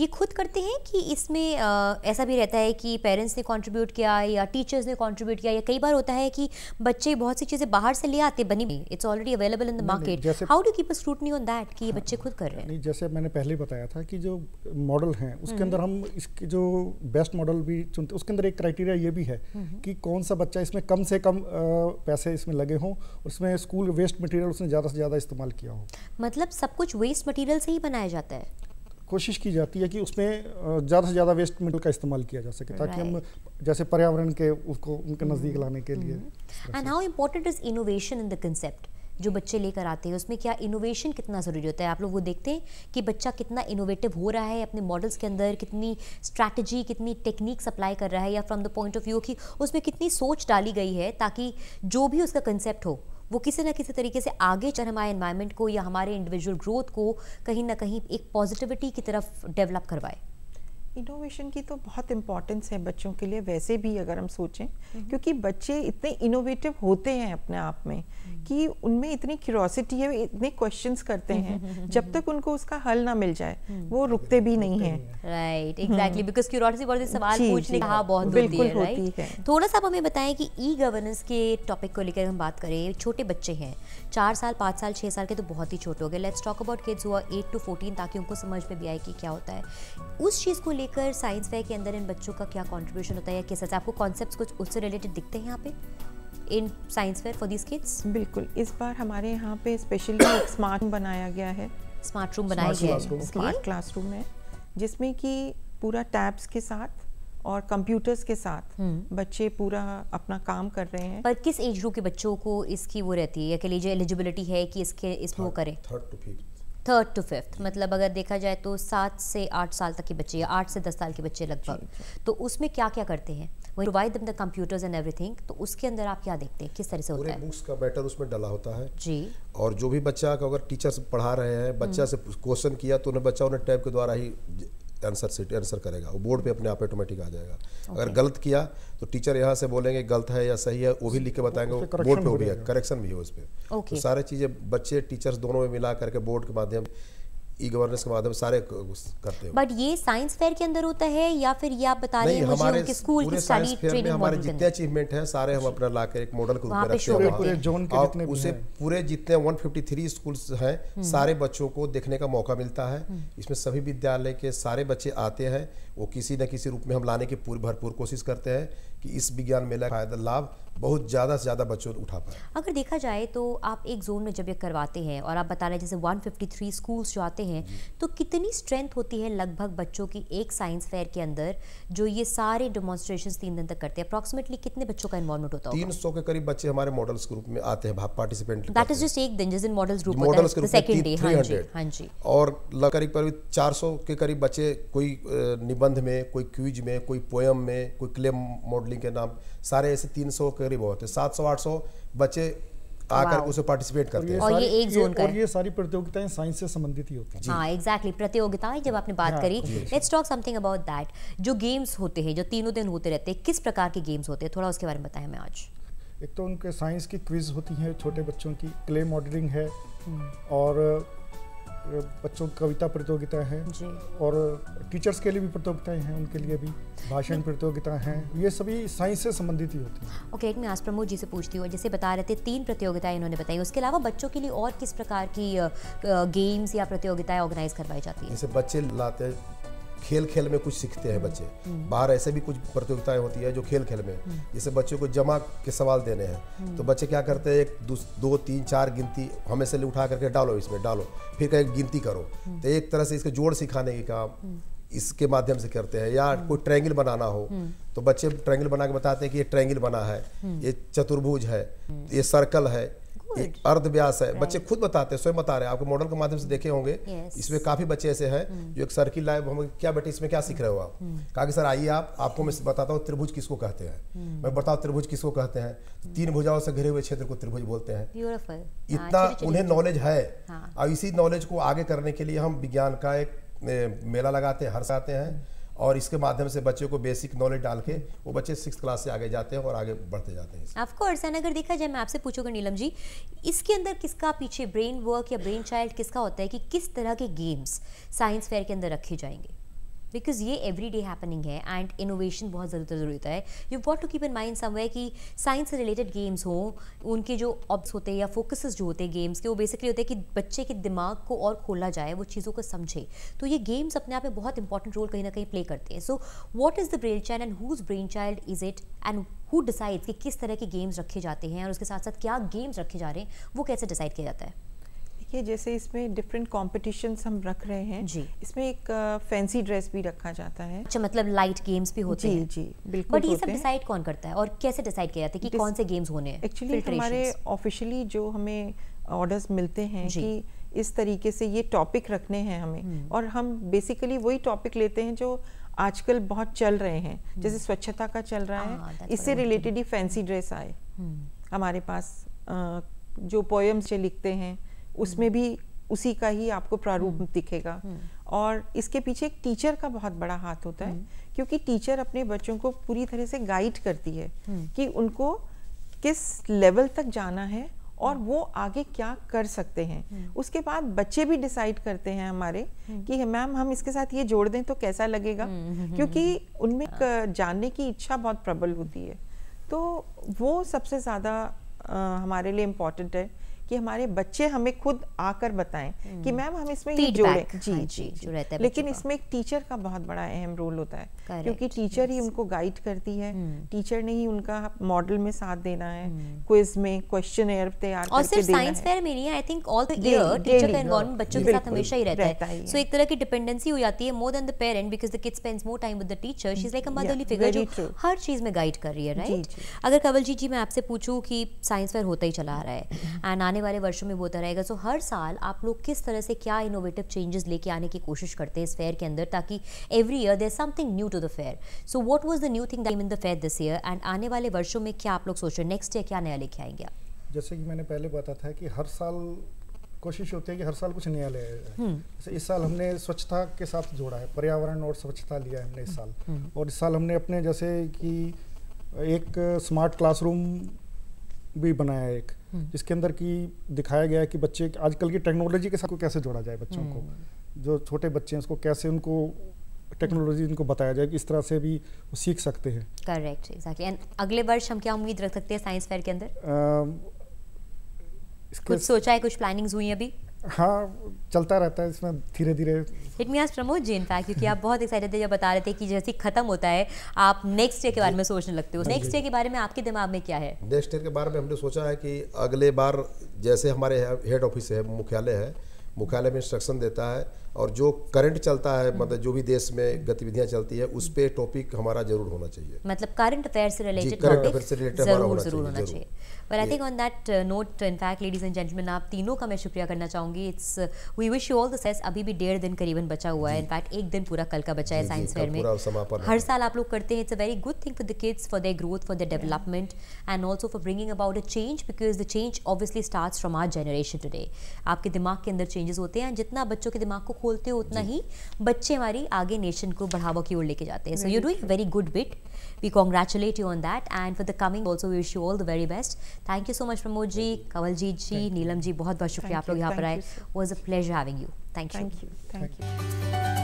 ये खुद करते हैं कि इसमें ऐसा भी रहता है कि पेरेंट्स ने कंट्रीब्यूट किया या टीचर्स ने कंट्रीब्यूट किया या कई बार होता है कि बच्चे बहुत सी चीज़ें बाहर से ले आते बनी हुई it's already available in the market how do keep scrutiny on that कि ये बच्चे खुद कर रहे हैं नहीं, जैसे मैंने पहले बताया था कि जो मॉडल हैं उसके अंदर हम्म। हम इसके जो बेस्ट मॉडल भी चुनते उसके अंदर एक क्राइटेरिया ये भी है हम्म। कि कौन सा बच्चा इसमें कम से कम पैसे इसमें लगे हों उसमें स्कूल वेस्ट मटीरियल उसने ज़्यादा से ज़्यादा इस्तेमाल किया हो मतलब सब कुछ वेस्ट मटीरियल से ही बनाया जाता है कोशिश की जाती है कि उसमें ज़्यादा से ज़्यादा वेस्ट मटेरियल का इस्तेमाल किया जा सके ताकि हम जैसे पर्यावरण के उसको उनके नज़दीक लाने के लिए and how important is innovation in the concept जो बच्चे लेकर आते हैं उसमें क्या इनोवेशन कितना ज़रूरी होता है आप लोग वो देखते हैं कि बच्चा कितना इनोवेटिव हो रहा है अपने मॉडल्स के अंदर कितनी स्ट्रैटेजी कितनी टेक्निक्स अप्लाई कर रहा है या from the point of view कि उसमें कितनी सोच डाली गई है ताकि जो भी उसका कंसेप्ट हो वो किसी न किसी तरीके से आगे चल हमारे इन्वायरमेंट को या हमारे इंडिविजुअल ग्रोथ को कहीं ना कहीं एक पॉजिटिविटी की तरफ डेवलप करवाए इनोवेशन की तो बहुत इम्पोर्टेंस है बच्चों के लिए वैसे भी अगर हम सोचें हम्म। क्योंकि बच्चे इतने इनोवेटिव होते हैं अपने आप में हम्म। कि उनमें इतनी क्यूरोसिटी है इतने क्वेश्चंस करते हैं जब तक उनको उसका हल ना मिल जाए हम्म। वो रुकते भी नहीं है राइट एग्जैक्टली बिकॉज क्यूरोसिटी बहुत सवाल पूछने का बहुत बिल्कुल होती है थोड़ा सा हमें बताएं कि ई गवर्नेंस के टॉपिक को लेकर हम बात करें छोटे बच्चे हैं चार साल पाँच साल छः साल के तो बहुत ही छोटे हो गए लेट्स टॉक अबाउट किड्स हुआ एट टू फोर्टीन ताकि उनको समझ में भी आए कि क्या होता है उस चीज़ को लेकर साइंस फेयर के अंदर इन बच्चों का क्या कॉन्ट्रीब्यूशन होता है या कैसा आपको कॉन्सेप्ट कुछ उससे रिलेटेड दिखते हैं यहाँ पे in science fair for this kids बिल्कुल इस बार हमारे यहाँ पे स्पेशली एक स्मार्ट बनाया गया है स्मार्ट रूम बनाया गया है स्मार्ट क्लासरूम है जिसमें कि पूरा टैब्स के साथ और कंप्यूटर्स के साथ हम्म। बच्चे पूरा अपना काम कर रहे हैं पर किस एज ग्रुप के बच्चों को इसकी वो रहती है या कि लीजिए एलिजिबिलिटी है कि इसके इसमें वो करें third to fifth third to fifth मतलब अगर देखा जाए तो सात से आठ साल तक के बच्चे या आठ से दस साल के बच्चे लगभग तो उसमें क्या क्या करते हैं वो provide the computers and everything तो उसके अंदर आप क्या देखते हैं किस तरह से होता है बुक्स का बैटर उसमें डला होता है जी और जो भी बच्चा अगर टीचर्स पढ़ा रहे हैं बच्चा हम्म। से क्वेश्चन किया तो उन्हें बच्चा उन्हें टैब के द्वारा ही आंसर सीट आंसर करेगा वो बोर्ड पे अपने आप ऑटोमेटिक आ जाएगा okay. अगर गलत किया तो टीचर यहाँ से बोलेंगे गलत है या सही है वो भी लिख के बताएंगे बोर्ड पे हो भी है करेक्शन भी है उस पर okay. तो सारे चीज़ें बच्चे टीचर्स दोनों में मिला करके बोर्ड के माध्यम ई गवर्नेंस के माध्यम सारे करते हैं बट ये साइंस फेयर के अंदर होता है या फिर ये आप बता रहे हैं हमारे स्कूल की स्टडी ट्रेनिंग में हमारे जितने अचीवमेंट हैं सारे हम अपना लाकर एक मॉडल के रूप में रखते हैं पूरे जोन के जितने उसे पूरे जितने 153 स्कूल्स हैं हम्म। सारे बच्चों को देखने का मौका मिलता है हम्म। इसमें सभी विद्यालय के सारे बच्चे आते हैं वो किसी न किसी रूप में हम लाने की पूरी भरपूर कोशिश करते हैं कि इस विज्ञान मेला का फायदा लाभ बहुत ज़्यादा से ज़्यादा बच्चों उठा पाए अगर देखा जाए तो आप एक जोन में जब ये करवाते हैं और आप बता रहे हैं जैसे 153 स्कूल्स जो आते हैं तो कितनी स्ट्रेंथ होती है लगभग बच्चों की एक साइंस फेयर के अंदर जो ये सारे डेमोन्स्ट्रेशन तीन दिन तक करते हैं अप्रॉक्सीमेटली कितने बच्चों का इन्वॉल्वमेंट होता है तीन सौ के करीब बच्चे हमारे मॉडल्स ग्रुप में आते हैं भाग पार्टिसिपेंट दैट इज जस्ट एक दिन जिस दिन models group models group second day हाँ जी हाँ जी और करीब करीब चार के करीब बच्चे कोई निबंध में कोई क्विज में कोई पोयम में कोई क्लेम मॉडलिंग पब्लिक के नाम सारे ऐसे 300 करीब होते हैं आठ सौ बच्चे आकर उसे पार्टिसिपेट करते हैं और ये एक जोन का और ये सारी प्रतियोगिताएं साइंस से संबंधित ही होती हैं हाँ एग्जैक्टली प्रतियोगिताएं जब आपने बात हाँ, करी let's talk something about that जो गेम्स होते हैं जो तीनों दिन होते रहते हैं किस प्रकार के गेम्स होते हैं थोड़ा उसके बारे में बताएं हमें आज एक तो उनके साइंस की क्विज होती है छोटे बच्चों की क्ले मॉडलिंग है हम्म। और बच्चों की कविता प्रतियोगिता है और टीचर्स के लिए भी प्रतियोगिताएं हैं उनके लिए भी भाषण प्रतियोगिता है ये सभी साइंस से संबंधित ही होती है ओके एक मैं आज प्रमोद जी से पूछती हूँ जैसे बता रहे थे तीन प्रतियोगिताएं इन्होंने बताई उसके अलावा बच्चों के लिए और किस प्रकार की गेम्स या प्रतियोगिताएं ऑर्गेनाइज करवाई जाती है जैसे बच्चे लाते खेल खेल में कुछ सीखते हैं बच्चे हम्म। बाहर ऐसे भी कुछ प्रतियोगिताएं होती है जो खेल खेल में हम्म। जैसे बच्चों को जमा के सवाल देने हैं हम्म। तो बच्चे क्या करते हैं एक दो तीन चार गिनती हमेशा उठा करके डालो इसमें डालो फिर कहीं गिनती करो तो एक तरह से इसके जोड़ सिखाने के काम इसके माध्यम से करते हैं या कोई ट्रैंगल बनाना हो तो बच्चे ट्रैंगल बना के बताते हैं कि ये ट्रैंगल बना है ये चतुर्भुज है ये सर्कल है अर्ध व्यास है बच्चे खुद बताते हैं स्वयं बता रहे हैं आपको मॉडल के माध्यम से देखे होंगे इसमें काफी बच्चे ऐसे हैं hmm. जो एक सर्किल लाइव हम क्या बेटे इसमें क्या सीख रहे हो आप hmm. कहा कि सर आइए आप आपको मैं बताता हूँ त्रिभुज किसको कहते हैं hmm. मैं बताऊँ त्रिभुज किसको कहते हैं तीन भुजाओं से घिरे हुए क्षेत्र को त्रिभुज बोलते हैं हाँ, इतना उन्हें नॉलेज है हाँ। और इसी नॉलेज को आगे करने के लिए हम विज्ञान का एक मेला लगाते हैं हर्ष आते हैं और इसके माध्यम से बच्चे को बेसिक नॉलेज डाल के वो बच्चे सिक्स क्लास से आगे जाते हैं और आगे बढ़ते जाते हैं आपको एंड अगर देखा जाए मैं आपसे पूछूंगा नीलम जी इसके अंदर किसका पीछे ब्रेन वर्क या ब्रेन चाइल्ड किसका होता है कि किस तरह के गेम्स साइंस फेयर के अंदर रखे जाएंगे बिकॉज ये एवरी डे हैपनिंग है एंड इनोवेशन बहुत ज़रूरत तो ज़रूरत है you what to keep in mind way कि साइंस से रिलेटेड गेम्स हों उनके जो ऑब्स होते हैं या फोकस जो होते हैं गेम्स के वो बेसिकली होते हैं कि बच्चे के दिमाग को और खोला जाए वो चीज़ों को समझे तो ये गेम्स अपने आप में बहुत इंपॉर्टेंट रोल कहीं ना कहीं प्ले करते हैं so what is the brain child and whose brain child is it and who decides कि किस तरह के गेम्स रखे जाते हैं और उसके साथ साथ क्या गेम्स रखे जा रहे हैं वो कैसे डिसाइड किया जाता है ये जैसे इसमें डिफरेंट कॉम्पिटिशन हम रख रहे हैं जी इसमें एक फैंसी ड्रेस भी रखा जाता है अच्छा मतलब लाइट गेम्स भी होते जी, हैं जी बिल्कुल बट ये सब डिसाइड कौन करता है और कैसे डिसाइड किया जाता है कि कौन से गेम्स होने हैं एक्चुअली हमारे ऑफिशियली जो हमें ऑर्डर्स मिलते हैं कि इस तरीके से ये टॉपिक रखने हैं हमें हम्म। और हम बेसिकली वही टॉपिक लेते हैं जो आजकल बहुत चल रहे हैं हम्म। जैसे स्वच्छता का चल रहा है हाँ, इससे रिलेटेड ही फैंसी ड्रेस आए हम्म। हमारे पास जो पोएम्स से लिखते हैं उसमें भी उसी का ही आपको प्रारूप हम्म। दिखेगा हम्म। और इसके पीछे एक टीचर का बहुत बड़ा हाथ होता है हम्म। क्योंकि टीचर अपने बच्चों को पूरी तरह से गाइड करती है कि उनको किस लेवल तक जाना है और वो आगे क्या कर सकते हैं उसके बाद बच्चे भी डिसाइड करते हैं हमारे कि मैम हम इसके साथ ये जोड़ दें तो कैसा लगेगा क्योंकि उनमें हाँ। जानने की इच्छा बहुत प्रबल होती है तो वो सबसे ज़्यादा हमारे लिए इम्पॉर्टेंट है कि हमारे बच्चे हमें खुद आकर बताएं कि हम्म। मैम हम इसमें ये जोड़ें हाँ हाँ जी जी, जी, जी रहता है लेकिन इसमें एक टीचर का बहुत बड़ा अहम रोल होता है Correct, क्योंकि टीचर ही उनको गाइड करती है हम्म। टीचर ने ही उनका मॉडल में साथ देना है क्विज हम्म। में क्वेश्चन एयर तैयार और सिर्फ साइंस फेयर में नहीं आई थिंक ऑल टीचर का इन्वॉल्वमेंट हाँ, बच्चों के साथ हमेशा ही रहता है सो एक तरह की डिपेंडेंसी हो जाती है more than the parent because the kid spends more time with the teacher she is like a motherly figure जो हर चीज में गाइड कर रही है राइट अगर कवल जी जी मैं आपसे पूछूं कि साइंस फेयर होता ही चला रहा है एंड आने वाले वर्षों में वो होता रहेगा सो हर साल आप लोग किस तरह से क्या इनोवेटिव चेंजेस लेके आने की कोशिश करते हैं इस फेयर के अंदर ताकि every year there something new to the fair so what was the new thing in the fair this year and आने वाले वर्षों में क्या आप लोग सोच रहे हैं नेक्स्ट ईयर क्या नया लेके आएंगे आप जैसे कि मैंने पहले बताया था कि हर साल कोशिश होती है कि हर साल कुछ नया ले हम्म। जैसे इस साल हमने स्वच्छता के साथ जोड़ा है पर्यावरण और स्वच्छता लिया है हमने इस साल हम्म। और इस साल हमने अपने जैसे कि एक स्मार्ट क्लासरूम भी बनाया एक हम्म। जिसके अंदर की दिखाया गया है कि बच्चे आजकल की टेक्नोलॉजी के साथ को कैसे जोड़ा जाए बच्चों को हम्म। जो छोटे बच्चे हैं उसको कैसे उनको टेक्नोलॉजी इनको बताया जाए कि इस तरह से भी वो सीख सकते हैं करेक्ट एग्जैक्टली एंड अगले वर्ष हम क्या उम्मीद रख सकते हैं साइंस फेयर के अंदर uh, कुछ सोचा है कुछ प्लानिंग्स हुई अभी हाँ चलता रहता है इसमें धीरे धीरे it mean Pramod Jain in fact क्योंकि आप बहुत एक्साइटेड थे जब बता रहे थे कि जैसे खत्म होता है आप नेक्स्ट ईयर के बारे में सोचने लगते हो नेक्स्ट ईयर के बारे में आपके दिमाग में क्या है नेक्स्ट ईयर के बारे में हमने सोचा है कि अगले बार जैसे हमारे हेड ऑफिस है मुख्यालय है मुख्यालय में इंस्ट्रक्शन देता है और जो करंट चलता है मतलब जो भी देश में गतिविधियां चलती है उस पे टॉपिक हमारा जरूर होना चाहिए मतलब करंट अफेयर से रिलेटेड करंट अफेयर से रिलेटेड जरूर होना जरूर होना चाहिए but I think on that note in fact ladies and gentleman आप तीनों का मैं शुक्रिया करना चाहूंगी it's we wish you all the सेस अभी भी डेढ़ दिन करीबन बचा हुआ है इनफैक्ट एक दिन पूरा कल का बचा है साइंस फेयर में हर साल आप लोग करते हैं it's a very good thing for the kids for their growth for their development and also for bringing about a change because the change obviously start from our generation today आपके दिमाग के अंदर चेंजेस होते हैं जितना बच्चों के दिमाग को खोलते हो उतना ही बच्चे हमारी आगे नेशन को बढ़ावा की ओर लेके जाते हैं so you doing very good bit we congratulate you on that and for the coming also we wish you all the very best thank you so much Pramod ji Kanwaljeet ji Neelam ji बहुत बहुत शुक्रिया आप लोग यहाँ पर आए was a pleasure having you thank you thank you